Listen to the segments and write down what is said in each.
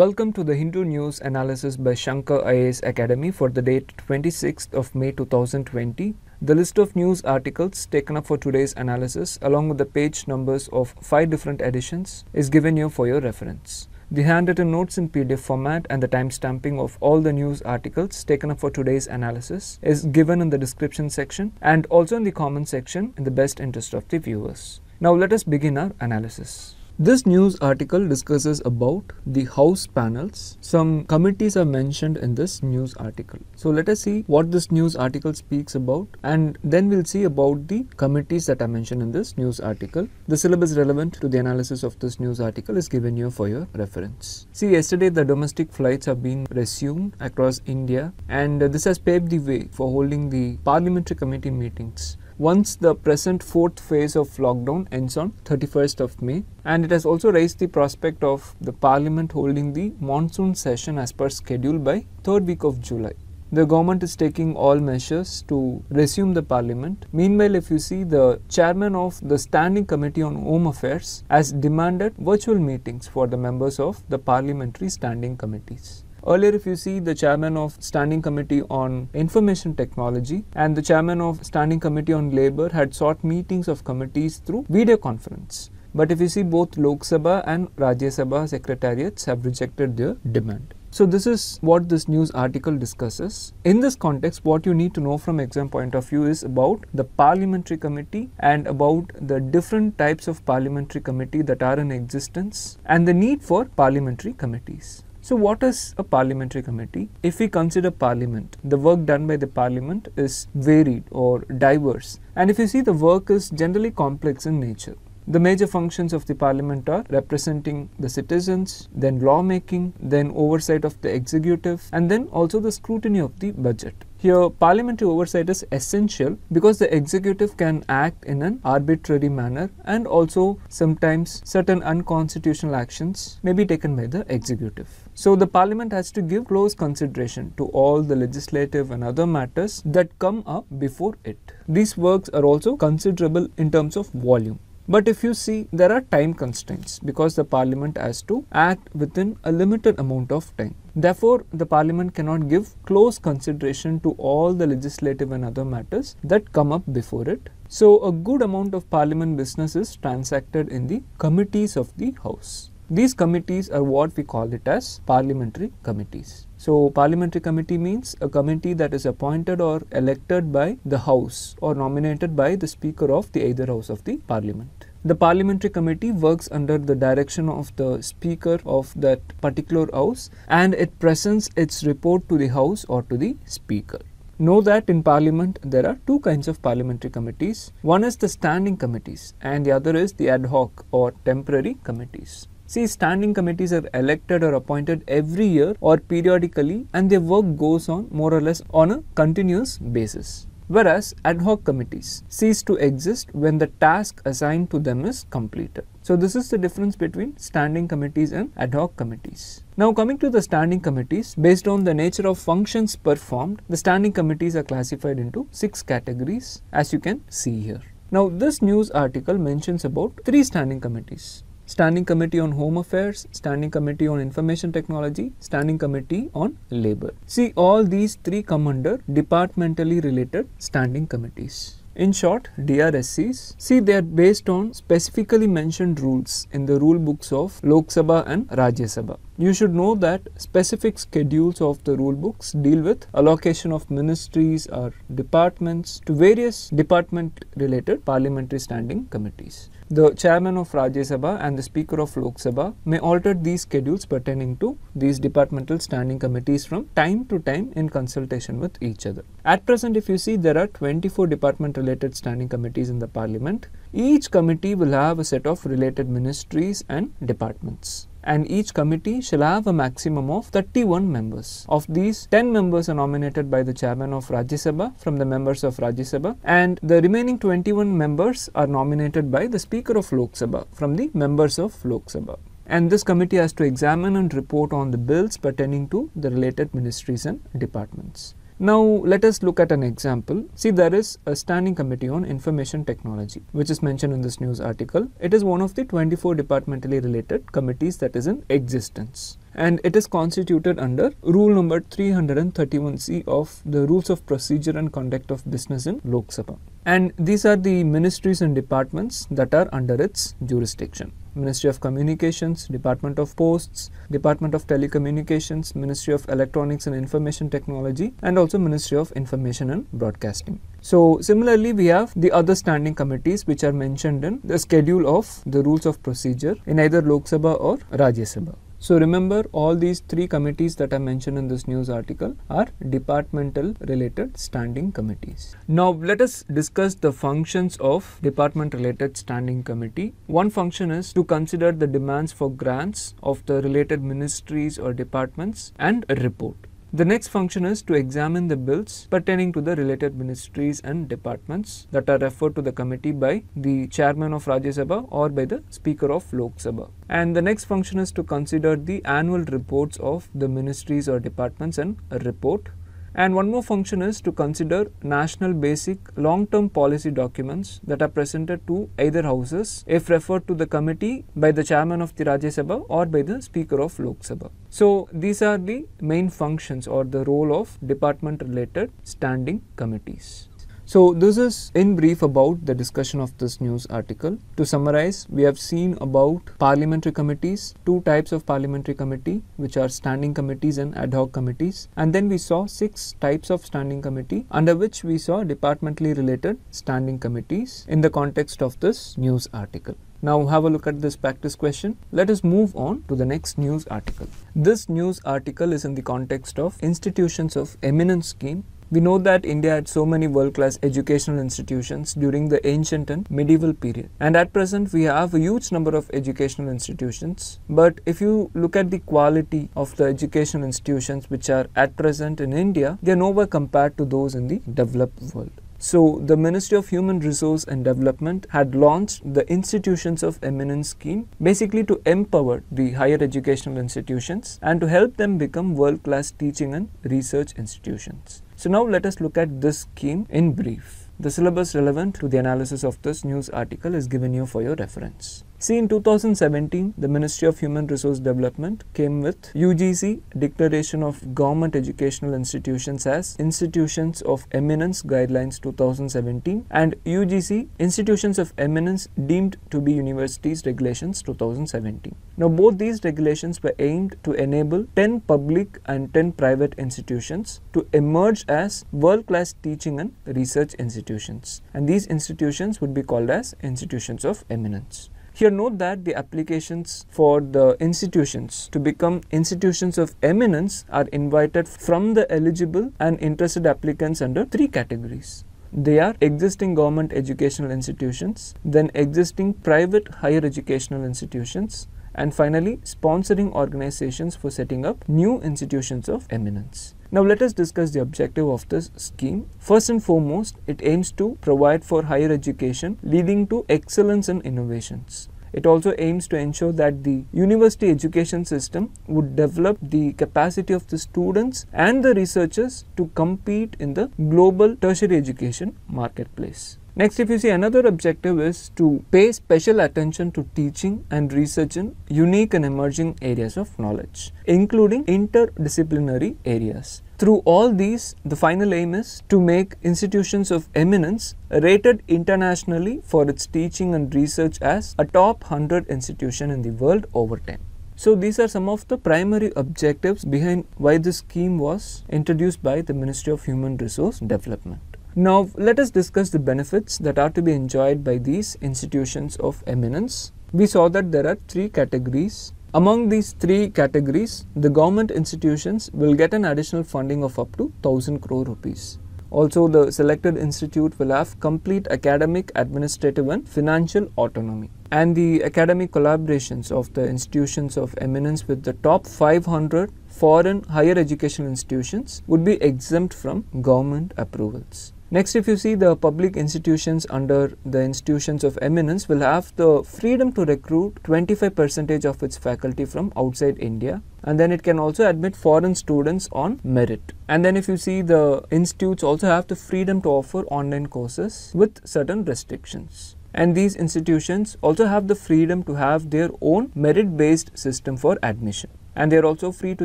Welcome to the Hindu News Analysis by Shankar IAS Academy for the date 26th of May 2020. The list of news articles taken up for today's analysis along with the page numbers of 5 different editions is given here for your reference. The handwritten notes in PDF format and the timestamping of all the news articles taken up for today's analysis is given in the description section and also in the comment section in the best interest of the viewers. Now let us begin our analysis. This news article discusses about the house panels. Some committees are mentioned in this news article. So let us see what this news article speaks about and then we'll see about the committees that are mentioned in this news article. The syllabus relevant to the analysis of this news article is given here for your reference. See yesterday the domestic flights have been resumed across India and this has paved the way for holding the parliamentary committee meetings once the present fourth phase of lockdown ends on 31st of May and it has also raised the prospect of the parliament holding the monsoon session as per schedule by third week of July. The government is taking all measures to resume the parliament. Meanwhile, if you see the chairman of the Standing Committee on Home Affairs has demanded virtual meetings for the members of the parliamentary standing committees. Earlier, if you see the chairman of Standing Committee on Information Technology and the chairman of Standing Committee on Labour had sought meetings of committees through video conference. But if you see both Lok Sabha and Rajya Sabha secretariats have rejected their demand. So this is what this news article discusses. In this context, what you need to know from exam point of view is about the parliamentary committee and about the different types of parliamentary committee that are in existence and the need for parliamentary committees. So what is a parliamentary committee? If we consider parliament, the work done by the parliament is varied or diverse. And if you see the work is generally complex in nature. The major functions of the parliament are representing the citizens, then lawmaking, then oversight of the executive, and then also the scrutiny of the budget. Here, parliamentary oversight is essential because the executive can act in an arbitrary manner and also sometimes certain unconstitutional actions may be taken by the executive. So the parliament has to give close consideration to all the legislative and other matters that come up before it. These works are also considerable in terms of volume. But if you see, there are time constraints because the parliament has to act within a limited amount of time. Therefore, the parliament cannot give close consideration to all the legislative and other matters that come up before it. So, a good amount of parliament business is transacted in the committees of the house. These committees are what we call it as parliamentary committees. So, parliamentary committee means a committee that is appointed or elected by the House or nominated by the Speaker of the either House of the Parliament. The parliamentary committee works under the direction of the Speaker of that particular House and it presents its report to the House or to the Speaker. Know that in Parliament there are two kinds of parliamentary committees. One is the standing committees and the other is the ad hoc or temporary committees. See, standing committees are elected or appointed every year or periodically and their work goes on more or less on a continuous basis whereas ad hoc committees cease to exist when the task assigned to them is completed. So this is the difference between standing committees and ad hoc committees. Now coming to the standing committees, based on the nature of functions performed, the standing committees are classified into six categories as you can see here. Now this news article mentions about three standing committees. Standing Committee on Home Affairs, Standing Committee on Information Technology, Standing Committee on Labor. See, all these three come under departmentally related standing committees. In short, DRSCs, see they are based on specifically mentioned rules in the rule books of Lok Sabha and Rajya Sabha. You should know that specific schedules of the rule books deal with allocation of ministries or departments to various department related parliamentary standing committees the chairman of Rajya Sabha and the speaker of Lok Sabha may alter these schedules pertaining to these departmental standing committees from time to time in consultation with each other. At present, if you see, there are 24 department related standing committees in the parliament. Each committee will have a set of related ministries and departments and each committee shall have a maximum of 31 members. Of these, 10 members are nominated by the chairman of Rajya Sabha from the members of Rajya Sabha and the remaining 21 members are nominated by the speaker of Lok Sabha from the members of Lok Sabha and this committee has to examine and report on the bills pertaining to the related ministries and departments. Now let us look at an example. See there is a standing committee on information technology which is mentioned in this news article. It is one of the 24 departmentally related committees that is in existence and it is constituted under rule number 331c of the rules of procedure and conduct of business in Lok Sabha and these are the ministries and departments that are under its jurisdiction. Ministry of Communications, Department of Posts, Department of Telecommunications, Ministry of Electronics and Information Technology, and also Ministry of Information and Broadcasting. So similarly, we have the other standing committees which are mentioned in the schedule of the rules of procedure in either Lok Sabha or Rajya Sabha. So remember all these three committees that I mentioned in this news article are departmental related standing committees. Now let us discuss the functions of department related standing committee. One function is to consider the demands for grants of the related ministries or departments and report. The next function is to examine the bills pertaining to the related ministries and departments that are referred to the committee by the chairman of Rajya Sabha or by the speaker of Lok Sabha. And the next function is to consider the annual reports of the ministries or departments and report and one more function is to consider national basic long-term policy documents that are presented to either houses if referred to the committee by the chairman of the Rajya Sabha or by the speaker of Lok Sabha. So these are the main functions or the role of department related standing committees. So this is in brief about the discussion of this news article. To summarize, we have seen about parliamentary committees, two types of parliamentary committee which are standing committees and ad hoc committees and then we saw six types of standing committee under which we saw departmentally related standing committees in the context of this news article. Now have a look at this practice question. Let us move on to the next news article. This news article is in the context of institutions of eminence scheme we know that India had so many world-class educational institutions during the ancient and medieval period. And at present, we have a huge number of educational institutions. But if you look at the quality of the educational institutions which are at present in India, they are nowhere compared to those in the developed world. So, the Ministry of Human Resource and Development had launched the Institutions of Eminence scheme basically to empower the higher educational institutions and to help them become world class teaching and research institutions. So, now let us look at this scheme in brief. The syllabus relevant to the analysis of this news article is given you for your reference. See, in 2017, the Ministry of Human Resource Development came with UGC Declaration of Government Educational Institutions as Institutions of Eminence Guidelines 2017 and UGC Institutions of Eminence Deemed to be Universities Regulations 2017. Now, both these regulations were aimed to enable 10 public and 10 private institutions to emerge as world class teaching and research institutions. And these institutions would be called as institutions of eminence. Here note that the applications for the institutions to become institutions of eminence are invited from the eligible and interested applicants under three categories. They are existing government educational institutions, then existing private higher educational institutions, and finally sponsoring organizations for setting up new institutions of eminence. Now let us discuss the objective of this scheme. First and foremost, it aims to provide for higher education leading to excellence in innovations. It also aims to ensure that the university education system would develop the capacity of the students and the researchers to compete in the global tertiary education marketplace. Next, if you see another objective is to pay special attention to teaching and research in unique and emerging areas of knowledge, including interdisciplinary areas. Through all these, the final aim is to make institutions of eminence rated internationally for its teaching and research as a top 100 institution in the world over time. So these are some of the primary objectives behind why this scheme was introduced by the Ministry of Human Resource Development. Now, let us discuss the benefits that are to be enjoyed by these institutions of eminence. We saw that there are three categories. Among these three categories, the government institutions will get an additional funding of up to 1000 crore rupees. Also, the selected institute will have complete academic, administrative, and financial autonomy. And the academic collaborations of the institutions of eminence with the top 500 foreign higher education institutions would be exempt from government approvals. Next, if you see the public institutions under the institutions of eminence will have the freedom to recruit 25 percentage of its faculty from outside India and then it can also admit foreign students on merit. And then if you see the institutes also have the freedom to offer online courses with certain restrictions and these institutions also have the freedom to have their own merit based system for admission and they are also free to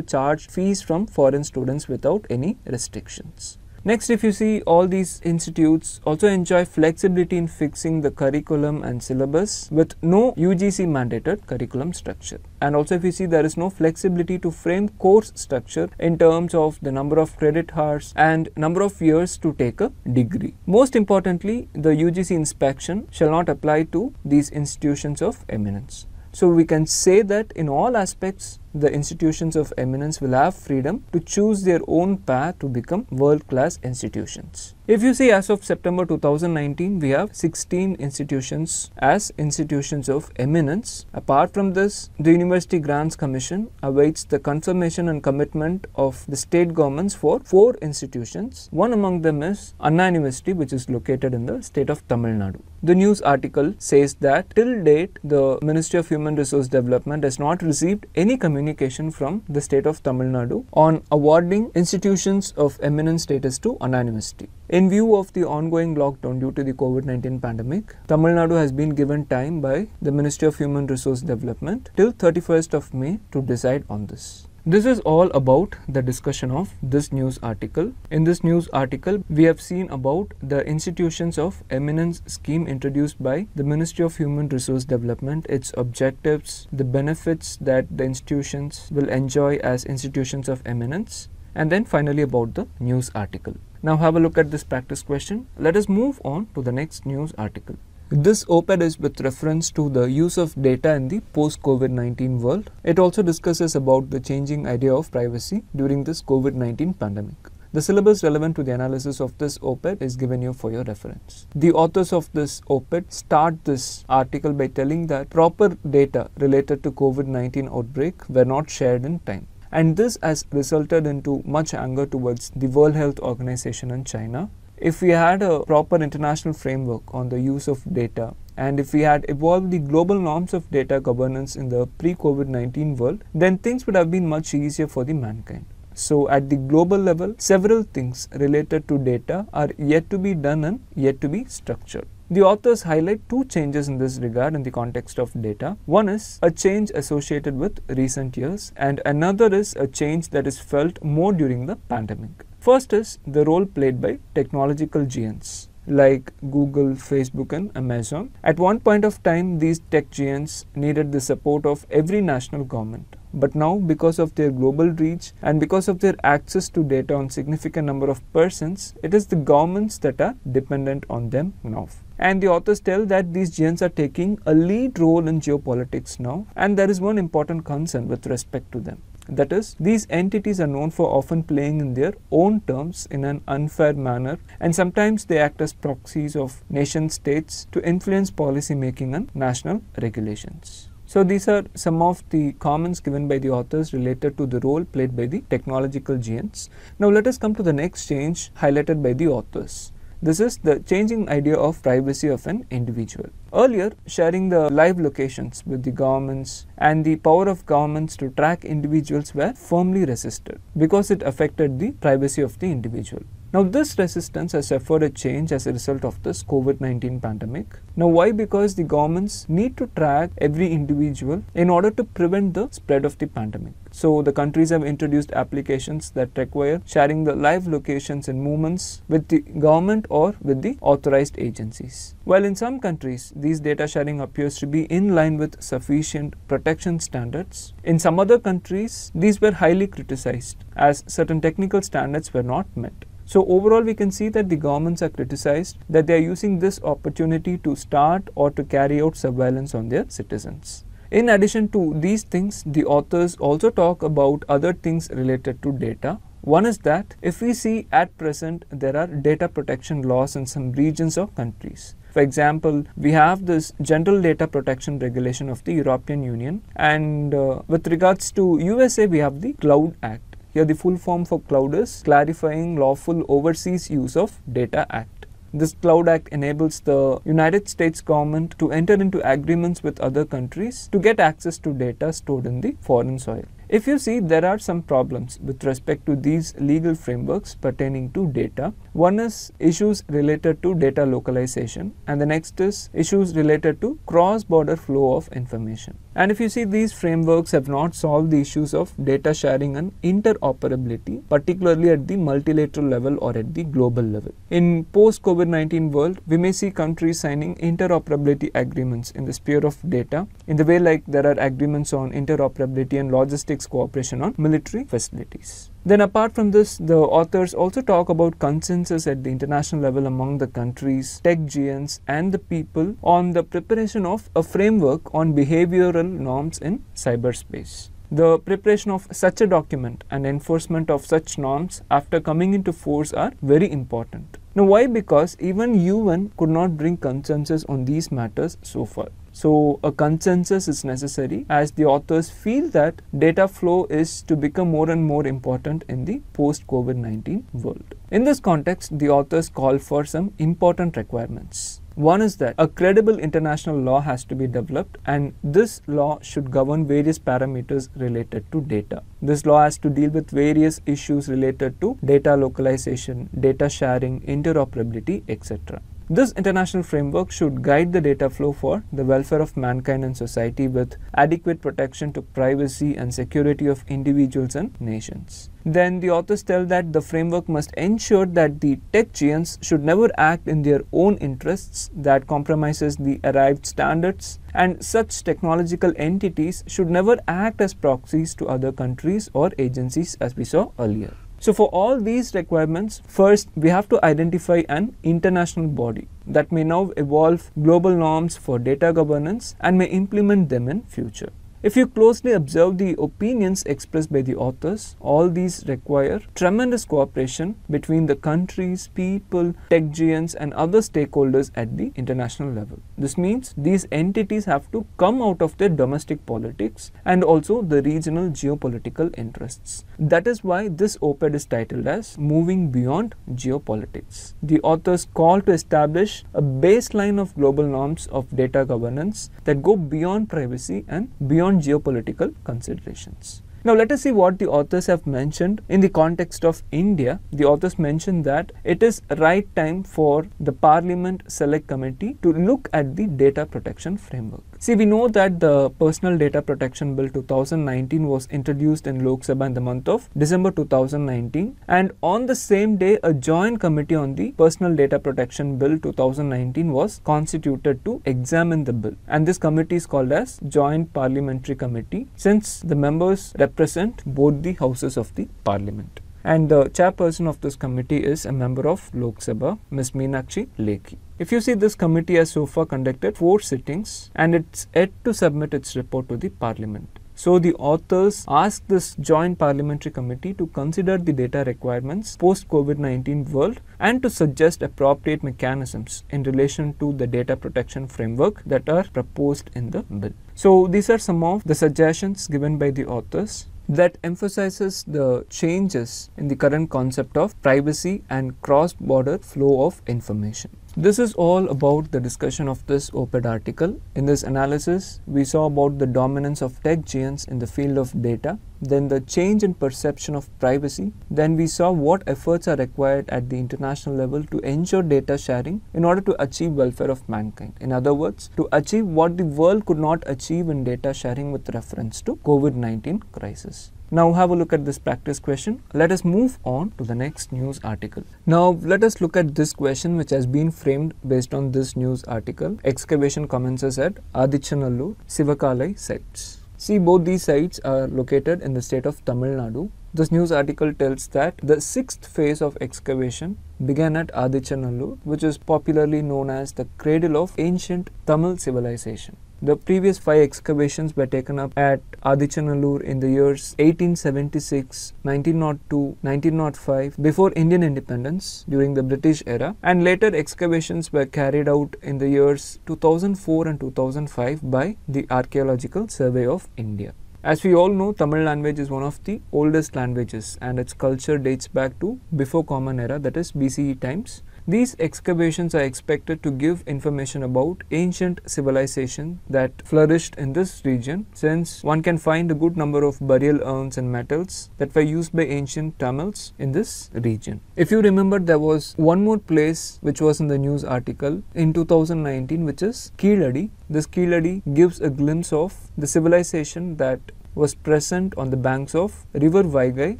charge fees from foreign students without any restrictions. Next, if you see all these institutes also enjoy flexibility in fixing the curriculum and syllabus with no UGC mandated curriculum structure. And also if you see there is no flexibility to frame course structure in terms of the number of credit hours and number of years to take a degree. Most importantly, the UGC inspection shall not apply to these institutions of eminence. So we can say that in all aspects the institutions of eminence will have freedom to choose their own path to become world-class institutions. If you see as of September 2019, we have 16 institutions as institutions of eminence. Apart from this, the University Grants Commission awaits the confirmation and commitment of the state governments for four institutions. One among them is Anna University, which is located in the state of Tamil Nadu. The news article says that till date, the Ministry of Human Resource Development has not received any communication communication from the state of Tamil Nadu on awarding institutions of eminent status to unanimity. In view of the ongoing lockdown due to the COVID 19 pandemic, Tamil Nadu has been given time by the Ministry of Human Resource Development till 31st of May to decide on this. This is all about the discussion of this news article. In this news article, we have seen about the institutions of eminence scheme introduced by the Ministry of Human Resource Development, its objectives, the benefits that the institutions will enjoy as institutions of eminence, and then finally about the news article. Now have a look at this practice question. Let us move on to the next news article. This op-ed is with reference to the use of data in the post-COVID-19 world. It also discusses about the changing idea of privacy during this COVID-19 pandemic. The syllabus relevant to the analysis of this op-ed is given you for your reference. The authors of this op-ed start this article by telling that proper data related to COVID-19 outbreak were not shared in time. And this has resulted into much anger towards the World Health Organization and China if we had a proper international framework on the use of data, and if we had evolved the global norms of data governance in the pre COVID 19 world, then things would have been much easier for the mankind. So, at the global level, several things related to data are yet to be done and yet to be structured. The authors highlight two changes in this regard in the context of data. One is a change associated with recent years, and another is a change that is felt more during the pandemic. First is the role played by technological giants like Google, Facebook, and Amazon. At one point of time, these tech giants needed the support of every national government. But now, because of their global reach and because of their access to data on significant number of persons, it is the governments that are dependent on them now. And the authors tell that these giants are taking a lead role in geopolitics now, and there is one important concern with respect to them. That is, these entities are known for often playing in their own terms in an unfair manner, and sometimes they act as proxies of nation states to influence policy making and national regulations. So these are some of the comments given by the authors related to the role played by the technological giants. Now let us come to the next change highlighted by the authors. This is the changing idea of privacy of an individual. Earlier, sharing the live locations with the governments and the power of governments to track individuals were firmly resisted because it affected the privacy of the individual. Now, this resistance has suffered a change as a result of this COVID 19 pandemic. Now, why? Because the governments need to track every individual in order to prevent the spread of the pandemic. So the countries have introduced applications that require sharing the live locations and movements with the government or with the authorized agencies. While in some countries, these data sharing appears to be in line with sufficient protection standards, in some other countries, these were highly criticized as certain technical standards were not met. So overall, we can see that the governments are criticized that they are using this opportunity to start or to carry out surveillance on their citizens. In addition to these things, the authors also talk about other things related to data. One is that if we see at present there are data protection laws in some regions or countries. For example, we have this General Data Protection Regulation of the European Union and uh, with regards to USA we have the Cloud Act. Here the full form for Cloud is Clarifying Lawful Overseas Use of Data Act. This Cloud Act enables the United States government to enter into agreements with other countries to get access to data stored in the foreign soil. If you see, there are some problems with respect to these legal frameworks pertaining to data. One is issues related to data localization and the next is issues related to cross-border flow of information. And if you see, these frameworks have not solved the issues of data sharing and interoperability, particularly at the multilateral level or at the global level. In post-COVID-19 world, we may see countries signing interoperability agreements in the sphere of data in the way like there are agreements on interoperability and logistics cooperation on military facilities. Then apart from this, the authors also talk about consensus at the international level among the countries, tech giants and the people on the preparation of a framework on behavioral norms in cyberspace. The preparation of such a document and enforcement of such norms after coming into force are very important. Now why? Because even UN could not bring consensus on these matters so far. So a consensus is necessary as the authors feel that data flow is to become more and more important in the post-COVID-19 world. In this context, the authors call for some important requirements. One is that a credible international law has to be developed, and this law should govern various parameters related to data. This law has to deal with various issues related to data localization, data sharing, interoperability, etc. This international framework should guide the data flow for the welfare of mankind and society with adequate protection to privacy and security of individuals and nations. Then the authors tell that the framework must ensure that the tech giants should never act in their own interests that compromises the arrived standards and such technological entities should never act as proxies to other countries or agencies as we saw earlier. So for all these requirements, first we have to identify an international body that may now evolve global norms for data governance and may implement them in future. If you closely observe the opinions expressed by the authors, all these require tremendous cooperation between the countries, people, tech giants and other stakeholders at the international level. This means these entities have to come out of their domestic politics and also the regional geopolitical interests. That is why this op-ed is titled as Moving Beyond Geopolitics. The authors call to establish a baseline of global norms of data governance that go beyond privacy and beyond beyond geopolitical considerations. Now let us see what the authors have mentioned in the context of India. The authors mentioned that it is right time for the Parliament Select Committee to look at the data protection framework. See, we know that the Personal Data Protection Bill 2019 was introduced in Lok Sabha in the month of December 2019 and on the same day a joint committee on the Personal Data Protection Bill 2019 was constituted to examine the bill and this committee is called as Joint Parliamentary Committee since the members rep represent both the houses of the parliament. And the chairperson of this committee is a member of Lok Sabha, Ms. Meenakshi Lekhi. If you see, this committee has so far conducted four sittings and it's yet to submit its report to the parliament. So the authors ask this joint parliamentary committee to consider the data requirements post-COVID-19 world and to suggest appropriate mechanisms in relation to the data protection framework that are proposed in the bill. So these are some of the suggestions given by the authors that emphasizes the changes in the current concept of privacy and cross-border flow of information. This is all about the discussion of this op-ed article. In this analysis, we saw about the dominance of tech giants in the field of data, then the change in perception of privacy. Then we saw what efforts are required at the international level to ensure data sharing in order to achieve welfare of mankind. In other words, to achieve what the world could not achieve in data sharing with reference to COVID-19 crisis. Now have a look at this practice question. Let us move on to the next news article. Now let us look at this question which has been framed based on this news article. Excavation commences at Adichanallu Sivakalai sites. See both these sites are located in the state of Tamil Nadu. This news article tells that the sixth phase of excavation began at Adichanallur which is popularly known as the cradle of ancient Tamil civilization. The previous five excavations were taken up at Adichanallur in the years 1876, 1902, 1905 before Indian independence during the British era and later excavations were carried out in the years 2004 and 2005 by the Archaeological Survey of India. As we all know, Tamil language is one of the oldest languages and its culture dates back to before Common Era that is BCE times these excavations are expected to give information about ancient civilization that flourished in this region since one can find a good number of burial urns and metals that were used by ancient Tamils in this region. If you remember there was one more place which was in the news article in 2019 which is Keeladi. This Keeladi gives a glimpse of the civilization that was present on the banks of river Vaigai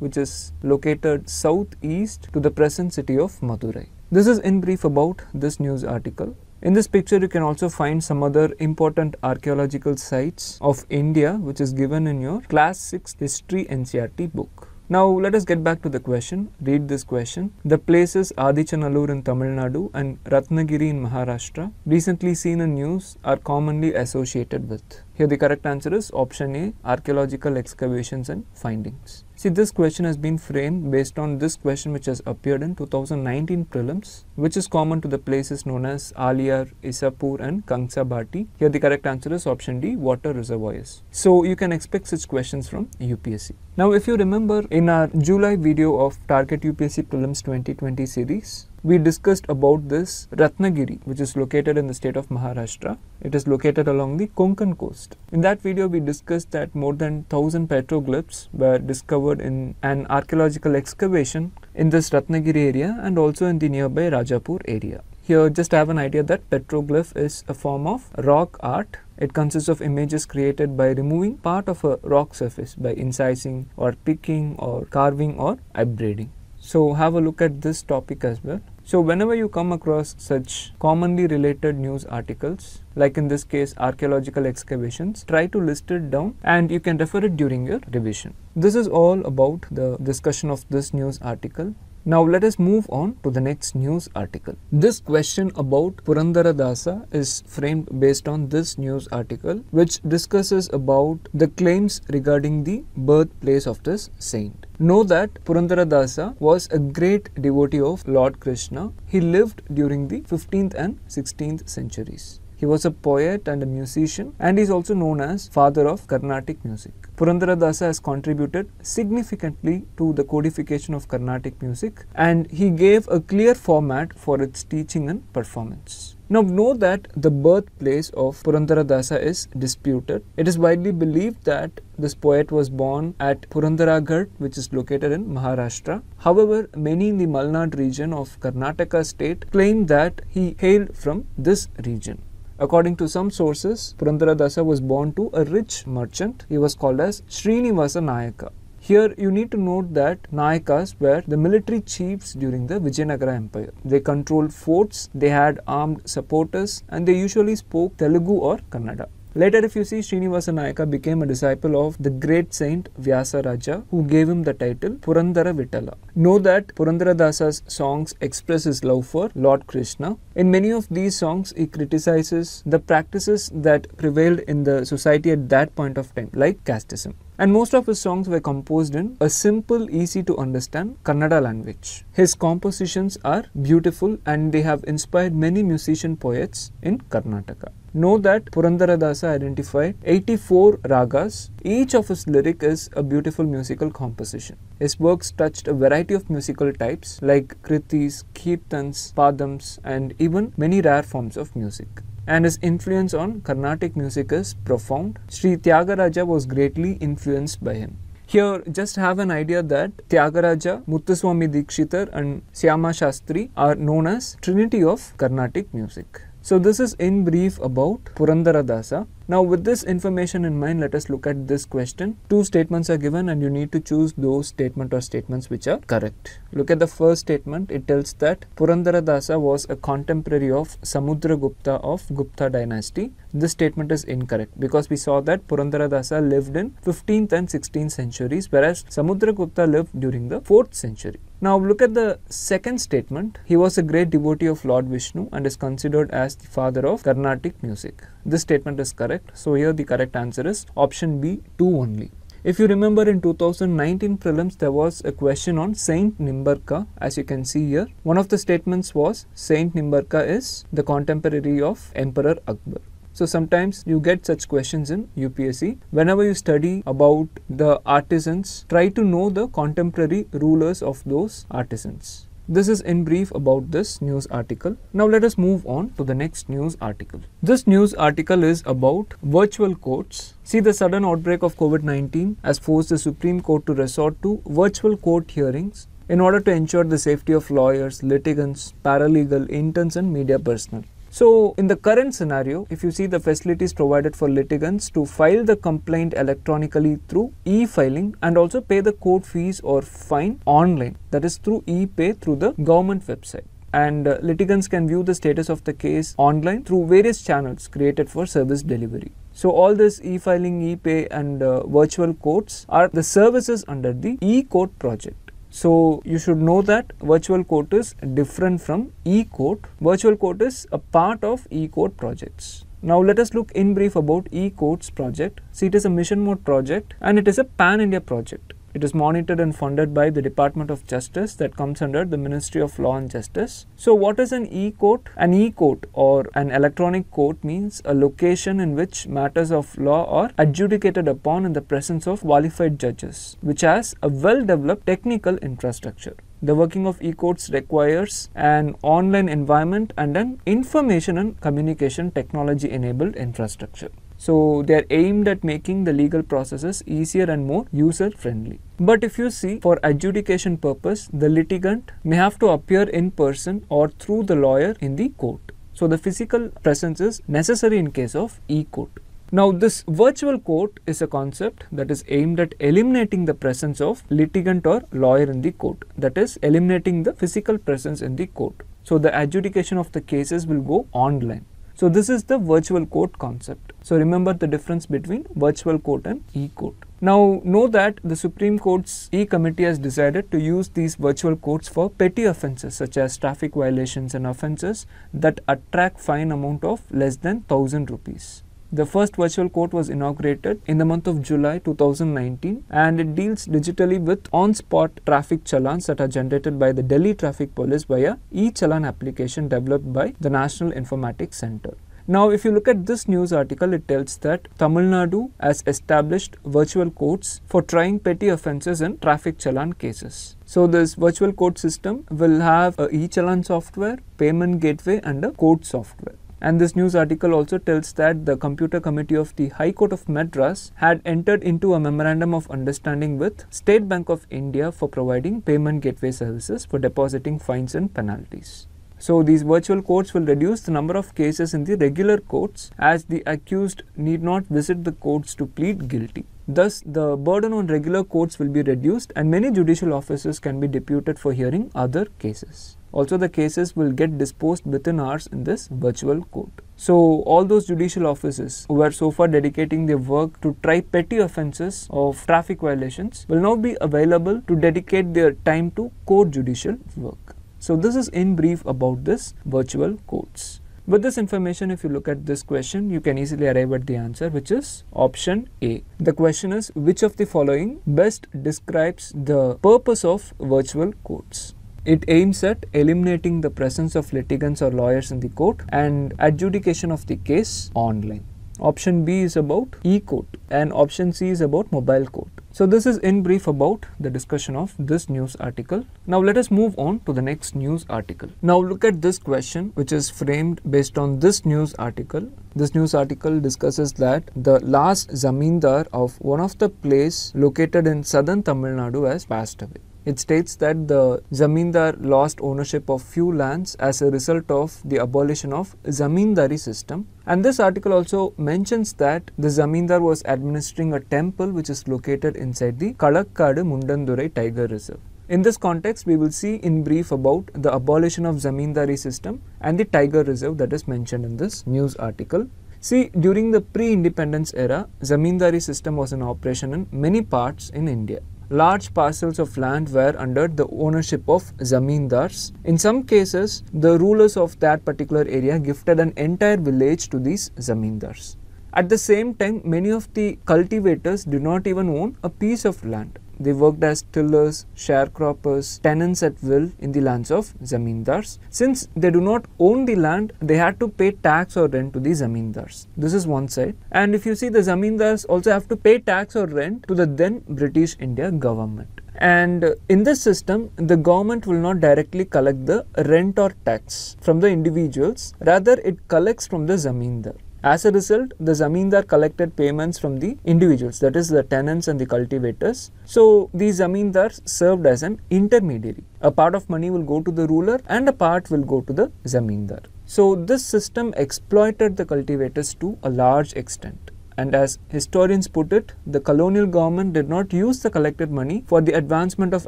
which is located southeast to the present city of Madurai. This is in brief about this news article. In this picture you can also find some other important archaeological sites of India which is given in your class 6 history NCRT book. Now let us get back to the question, read this question. The places Adichanallur in Tamil Nadu and Ratnagiri in Maharashtra recently seen in news are commonly associated with. Here the correct answer is option A, archaeological excavations and findings. See this question has been framed based on this question which has appeared in 2019 prelims which is common to the places known as Aliyar, Isapur and Kangsabati. Here the correct answer is option D water reservoirs. So you can expect such questions from UPSC. Now if you remember in our July video of Target UPSC Prelims 2020 series, we discussed about this Ratnagiri which is located in the state of Maharashtra. It is located along the Konkan coast. In that video we discussed that more than 1000 petroglyphs were discovered in an archaeological excavation in this Ratnagiri area and also in the nearby Rajapur area. Here just have an idea that petroglyph is a form of rock art it consists of images created by removing part of a rock surface by incising or picking or carving or upgrading. So have a look at this topic as well. So whenever you come across such commonly related news articles, like in this case archaeological excavations, try to list it down and you can refer it during your revision. This is all about the discussion of this news article. Now let us move on to the next news article. This question about Purandaradasa is framed based on this news article which discusses about the claims regarding the birthplace of this saint. Know that Purandaradasa was a great devotee of Lord Krishna. He lived during the 15th and 16th centuries. He was a poet and a musician and is also known as father of Carnatic music. Purandaradasa has contributed significantly to the codification of Carnatic music and he gave a clear format for its teaching and performance. Now know that the birthplace of Purandaradasa is disputed. It is widely believed that this poet was born at Purandaragarh which is located in Maharashtra. However, many in the Malnad region of Karnataka state claim that he hailed from this region. According to some sources, Purandaradasa was born to a rich merchant. He was called as Srinivasa Nayaka. Here you need to note that Nayakas were the military chiefs during the Vijayanagara Empire. They controlled forts, they had armed supporters and they usually spoke Telugu or Kannada. Later, if you see, Srinivasa Nayaka became a disciple of the great saint Vyasa Raja, who gave him the title Purandara Vitala. Know that Purandara Dasa's songs express his love for Lord Krishna. In many of these songs, he criticizes the practices that prevailed in the society at that point of time, like casteism and most of his songs were composed in a simple, easy to understand Kannada language. His compositions are beautiful and they have inspired many musician poets in Karnataka. Know that Purandaradasa identified 84 ragas. Each of his lyric is a beautiful musical composition. His works touched a variety of musical types like kritis, kirtans, padams and even many rare forms of music. And his influence on Carnatic music is profound. Sri Tyagaraja was greatly influenced by him. Here, just have an idea that Tyagaraja, Muttuswami Dikshitar and Syama Shastri are known as Trinity of Carnatic music. So this is in brief about Purandaradasa. Now with this information in mind, let us look at this question. Two statements are given and you need to choose those statement or statements which are correct. Look at the first statement. It tells that Purandaradasa was a contemporary of Samudra Gupta of Gupta dynasty. This statement is incorrect because we saw that Purandaradasa lived in 15th and 16th centuries whereas Samudra Gupta lived during the 4th century. Now look at the second statement. He was a great devotee of Lord Vishnu and is considered as the father of Carnatic music this statement is correct. So here the correct answer is option B 2 only. If you remember in 2019 prelims there was a question on Saint Nimbarka as you can see here. One of the statements was Saint Nimbarka is the contemporary of Emperor Akbar. So sometimes you get such questions in UPSC. Whenever you study about the artisans, try to know the contemporary rulers of those artisans. This is in brief about this news article. Now let us move on to the next news article. This news article is about virtual courts. See the sudden outbreak of COVID-19 has forced the Supreme Court to resort to virtual court hearings in order to ensure the safety of lawyers, litigants, paralegal, interns and media personnel. So in the current scenario, if you see the facilities provided for litigants to file the complaint electronically through e-filing and also pay the court fees or fine online, that is through e-pay through the government website and uh, litigants can view the status of the case online through various channels created for service delivery. So all this e-filing, e-pay and uh, virtual courts are the services under the e-court project. So, you should know that virtual court is different from E quote Virtual court is a part of E quote projects. Now, let us look in brief about E courts project. See, it is a mission mode project and it is a pan India project. It is monitored and funded by the Department of Justice that comes under the Ministry of Law and Justice. So what is an e-court? An e-court or an electronic court means a location in which matters of law are adjudicated upon in the presence of qualified judges, which has a well-developed technical infrastructure. The working of e-courts requires an online environment and an information and communication technology enabled infrastructure. So they are aimed at making the legal processes easier and more user friendly. But if you see for adjudication purpose, the litigant may have to appear in person or through the lawyer in the court. So the physical presence is necessary in case of e-court. Now this virtual court is a concept that is aimed at eliminating the presence of litigant or lawyer in the court. That is eliminating the physical presence in the court. So the adjudication of the cases will go online. So this is the virtual quote concept. So remember the difference between virtual quote and e-quote. Now know that the Supreme Court's E-Committee has decided to use these virtual courts for petty offences such as traffic violations and offences that attract fine amount of less than 1000 rupees. The first virtual court was inaugurated in the month of July 2019 and it deals digitally with on-spot traffic challans that are generated by the Delhi Traffic Police via e-challan application developed by the National Informatics Center. Now, if you look at this news article, it tells that Tamil Nadu has established virtual courts for trying petty offences in traffic challan cases. So, this virtual court system will have a e-challan software, payment gateway and a court software. And this news article also tells that the computer committee of the High Court of Madras had entered into a memorandum of understanding with State Bank of India for providing payment gateway services for depositing fines and penalties. So these virtual courts will reduce the number of cases in the regular courts as the accused need not visit the courts to plead guilty. Thus, the burden on regular courts will be reduced and many judicial officers can be deputed for hearing other cases. Also, the cases will get disposed within hours in this virtual court. So, all those judicial officers who were so far dedicating their work to try petty offences of traffic violations will now be available to dedicate their time to core judicial work. So, this is in brief about this virtual courts. With this information, if you look at this question, you can easily arrive at the answer, which is option A. The question is, which of the following best describes the purpose of virtual courts? It aims at eliminating the presence of litigants or lawyers in the court and adjudication of the case online. Option B is about e-court and option C is about mobile court. So this is in brief about the discussion of this news article. Now let us move on to the next news article. Now look at this question which is framed based on this news article. This news article discusses that the last zamindar of one of the place located in southern Tamil Nadu has passed away. It states that the zamindar lost ownership of few lands as a result of the abolition of zamindari system. And this article also mentions that the zamindar was administering a temple which is located inside the Kalakkadu Mundandurai Tiger Reserve. In this context, we will see in brief about the abolition of zamindari system and the tiger reserve that is mentioned in this news article. See, during the pre-independence era, zamindari system was in operation in many parts in India large parcels of land were under the ownership of zamindars. In some cases, the rulers of that particular area gifted an entire village to these zamindars. At the same time, many of the cultivators did not even own a piece of land. They worked as tillers, sharecroppers, tenants at will in the lands of zamindars. Since they do not own the land, they had to pay tax or rent to the zamindars. This is one side. And if you see, the zamindars also have to pay tax or rent to the then British India government. And in this system, the government will not directly collect the rent or tax from the individuals, rather, it collects from the zamindar. As a result, the zamindar collected payments from the individuals, that is the tenants and the cultivators. So the zamindars served as an intermediary. A part of money will go to the ruler and a part will go to the zamindar. So this system exploited the cultivators to a large extent. And as historians put it, the colonial government did not use the collected money for the advancement of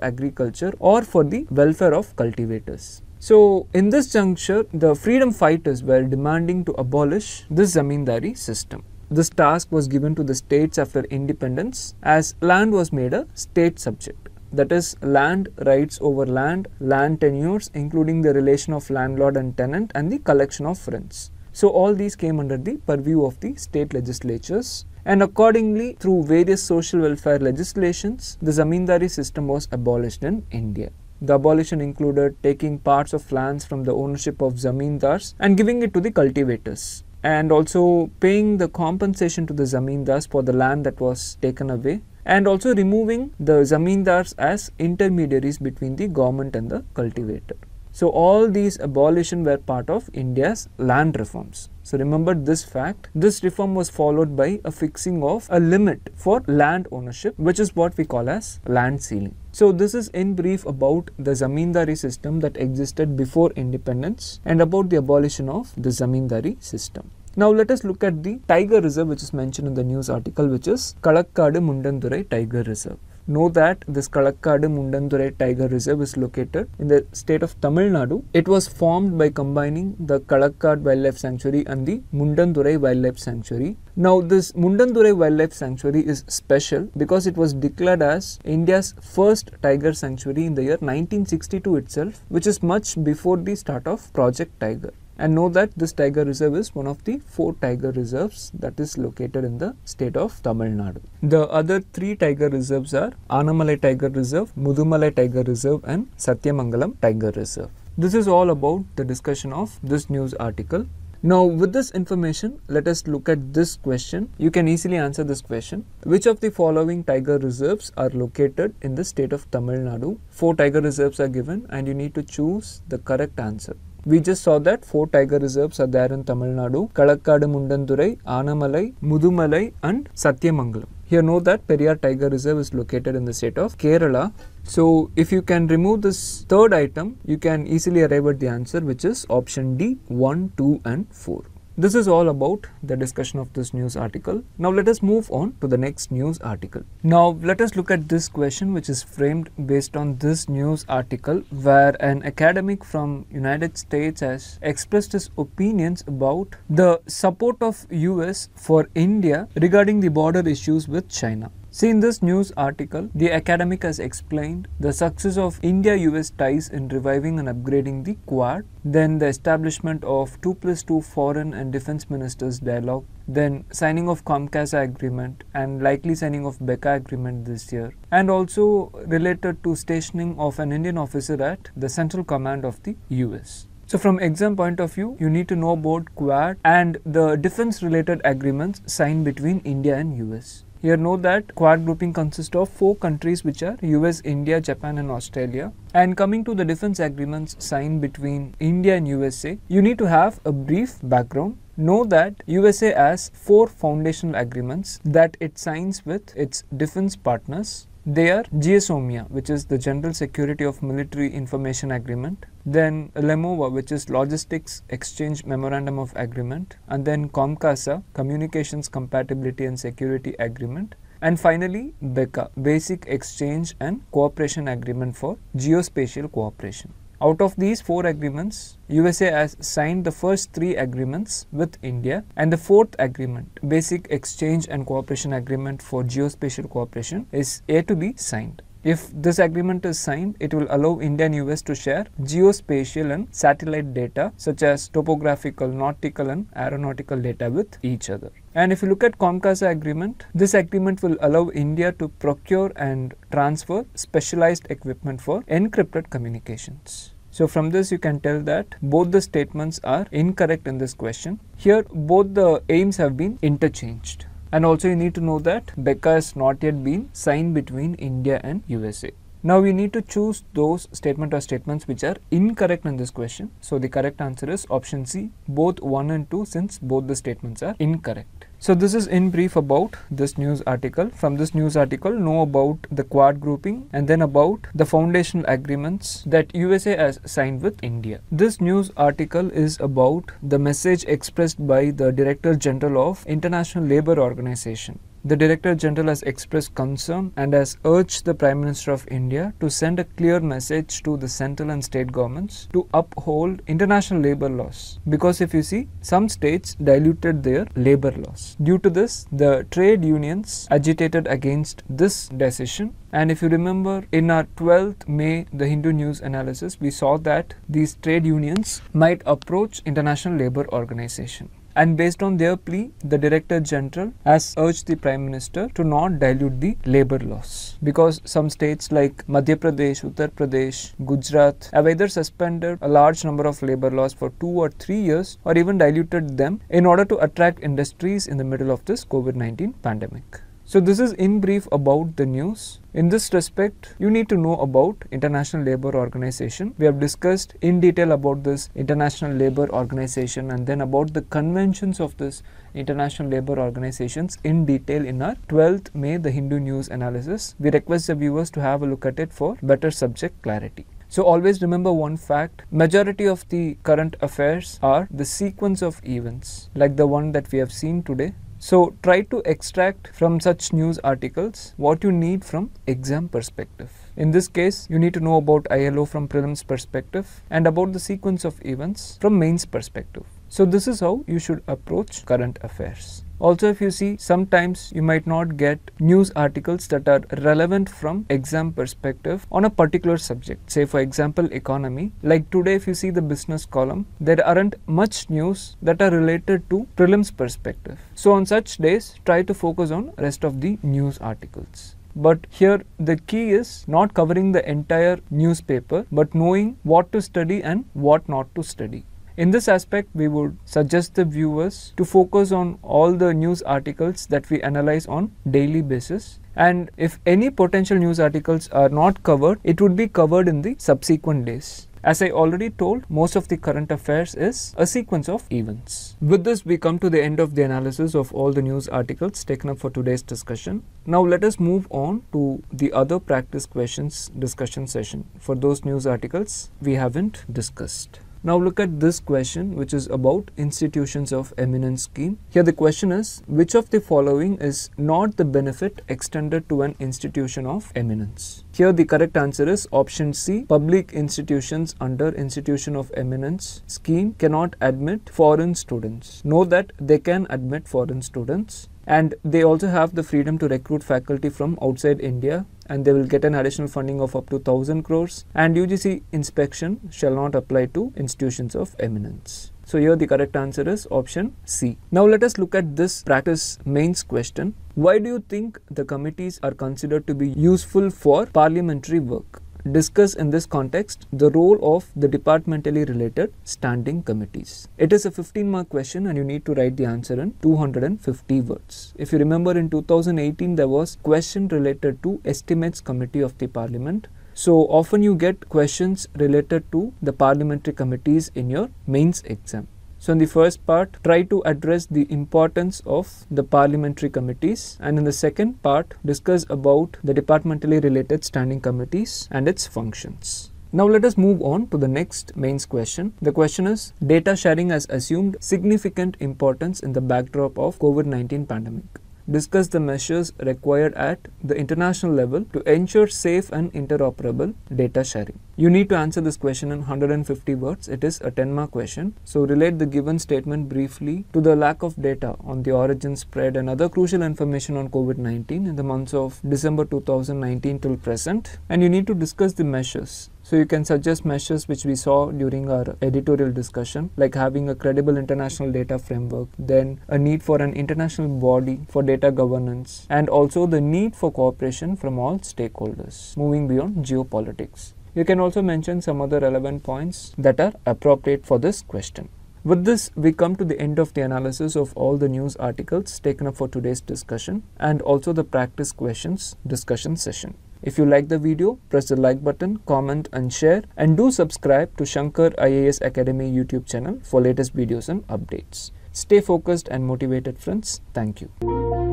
agriculture or for the welfare of cultivators. So, in this juncture, the freedom fighters were demanding to abolish this zamindari system. This task was given to the states after independence as land was made a state subject. That is, land rights over land, land tenures, including the relation of landlord and tenant, and the collection of rents. So, all these came under the purview of the state legislatures and accordingly through various social welfare legislations the zamindari system was abolished in india the abolition included taking parts of lands from the ownership of zamindars and giving it to the cultivators and also paying the compensation to the zamindars for the land that was taken away and also removing the zamindars as intermediaries between the government and the cultivator. So, all these abolition were part of India's land reforms. So, remember this fact. This reform was followed by a fixing of a limit for land ownership, which is what we call as land ceiling. So, this is in brief about the zamindari system that existed before independence and about the abolition of the zamindari system. Now let us look at the tiger reserve which is mentioned in the news article which is Kalakkadu Mundandurai Tiger Reserve know that this Kalakkadu Mundandurai Tiger Reserve is located in the state of Tamil Nadu. It was formed by combining the Kalakkad Wildlife Sanctuary and the Mundandurai Wildlife Sanctuary. Now, this Mundandurai Wildlife Sanctuary is special because it was declared as India's first tiger sanctuary in the year 1962 itself, which is much before the start of Project Tiger and know that this tiger reserve is one of the four tiger reserves that is located in the state of Tamil Nadu. The other three tiger reserves are Anamalai Tiger Reserve, Mudumalai Tiger Reserve and Satyamangalam Tiger Reserve. This is all about the discussion of this news article. Now with this information, let us look at this question. You can easily answer this question. Which of the following tiger reserves are located in the state of Tamil Nadu? Four tiger reserves are given and you need to choose the correct answer. We just saw that four tiger reserves are there in Tamil Nadu, Kalakkadu Mundandurai, Anamalai, Mudumalai and Satyamangalam. Here know that Periyar Tiger Reserve is located in the state of Kerala. So if you can remove this third item, you can easily arrive at the answer which is option D 1, 2 and 4. This is all about the discussion of this news article. Now let us move on to the next news article. Now let us look at this question which is framed based on this news article where an academic from United States has expressed his opinions about the support of US for India regarding the border issues with China. See, in this news article, the academic has explained the success of India-US ties in reviving and upgrading the Quad, then the establishment of 2 plus 2 foreign and defense ministers dialogue, then signing of Comcasa agreement and likely signing of BECA agreement this year, and also related to stationing of an Indian officer at the central command of the US. So from exam point of view, you need to know about Quad and the defense related agreements signed between India and US. Here know that Quad grouping consists of four countries which are US, India, Japan and Australia. And coming to the defense agreements signed between India and USA, you need to have a brief background. Know that USA has four foundational agreements that it signs with its defense partners they are GSOMIA, which is the General Security of Military Information Agreement, then LEMOVA, which is Logistics Exchange Memorandum of Agreement, and then COMCASA, Communications Compatibility and Security Agreement, and finally BECA, Basic Exchange and Cooperation Agreement for Geospatial Cooperation. Out of these four agreements, USA has signed the first three agreements with India and the fourth agreement, Basic Exchange and Cooperation Agreement for Geospatial Cooperation, is yet to be signed. If this agreement is signed, it will allow India and US to share geospatial and satellite data such as topographical, nautical and aeronautical data with each other. And if you look at Comcasa agreement, this agreement will allow India to procure and transfer specialized equipment for encrypted communications. So from this you can tell that both the statements are incorrect in this question. Here both the aims have been interchanged. And also you need to know that Becca has not yet been signed between India and USA. Now we need to choose those statement or statements which are incorrect in this question. So the correct answer is option C, both 1 and 2 since both the statements are incorrect. So this is in brief about this news article. From this news article, know about the Quad grouping and then about the foundational agreements that USA has signed with India. This news article is about the message expressed by the Director General of International Labour Organization. The Director General has expressed concern and has urged the Prime Minister of India to send a clear message to the central and state governments to uphold international labor laws. Because if you see, some states diluted their labor laws. Due to this, the trade unions agitated against this decision and if you remember, in our 12th May, the Hindu news analysis, we saw that these trade unions might approach International Labour Organization and based on their plea, the Director General has urged the Prime Minister to not dilute the labour laws because some states like Madhya Pradesh, Uttar Pradesh, Gujarat have either suspended a large number of labour laws for two or three years or even diluted them in order to attract industries in the middle of this COVID 19 pandemic. So this is in brief about the news. In this respect, you need to know about International Labour Organization. We have discussed in detail about this International Labour Organization and then about the conventions of this International Labour Organizations in detail in our 12th May the Hindu News analysis. We request the viewers to have a look at it for better subject clarity. So always remember one fact, majority of the current affairs are the sequence of events like the one that we have seen today so try to extract from such news articles what you need from exam perspective. In this case, you need to know about ILO from prelims perspective and about the sequence of events from mains perspective. So this is how you should approach current affairs. Also if you see sometimes you might not get news articles that are relevant from exam perspective on a particular subject say for example economy like today if you see the business column there aren't much news that are related to prelims perspective. So on such days try to focus on rest of the news articles but here the key is not covering the entire newspaper but knowing what to study and what not to study. In this aspect, we would suggest the viewers to focus on all the news articles that we analyze on daily basis and if any potential news articles are not covered, it would be covered in the subsequent days. As I already told, most of the current affairs is a sequence of events. With this, we come to the end of the analysis of all the news articles taken up for today's discussion. Now, let us move on to the other practice questions discussion session for those news articles we haven't discussed. Now look at this question which is about institutions of eminence scheme. Here the question is which of the following is not the benefit extended to an institution of eminence? Here the correct answer is option C public institutions under institution of eminence scheme cannot admit foreign students. Know that they can admit foreign students and they also have the freedom to recruit faculty from outside India and they will get an additional funding of up to 1000 crores and UGC inspection shall not apply to institutions of eminence. So here the correct answer is option C. Now let us look at this practice mains question. Why do you think the committees are considered to be useful for parliamentary work? discuss in this context the role of the departmentally related standing committees. It is a 15 mark question and you need to write the answer in 250 words. If you remember in 2018 there was question related to estimates committee of the parliament. So often you get questions related to the parliamentary committees in your mains exam. So in the first part, try to address the importance of the parliamentary committees and in the second part, discuss about the departmentally related standing committees and its functions. Now let us move on to the next mains question. The question is, data sharing has assumed significant importance in the backdrop of COVID-19 pandemic discuss the measures required at the international level to ensure safe and interoperable data sharing. You need to answer this question in 150 words. It is a 10 mark question. So relate the given statement briefly to the lack of data on the origin spread and other crucial information on COVID-19 in the months of December 2019 till present. And you need to discuss the measures so you can suggest measures which we saw during our editorial discussion, like having a credible international data framework, then a need for an international body for data governance, and also the need for cooperation from all stakeholders, moving beyond geopolitics. You can also mention some other relevant points that are appropriate for this question. With this, we come to the end of the analysis of all the news articles taken up for today's discussion and also the practice questions discussion session. If you like the video, press the like button, comment and share and do subscribe to Shankar IAS Academy YouTube channel for latest videos and updates. Stay focused and motivated friends. Thank you.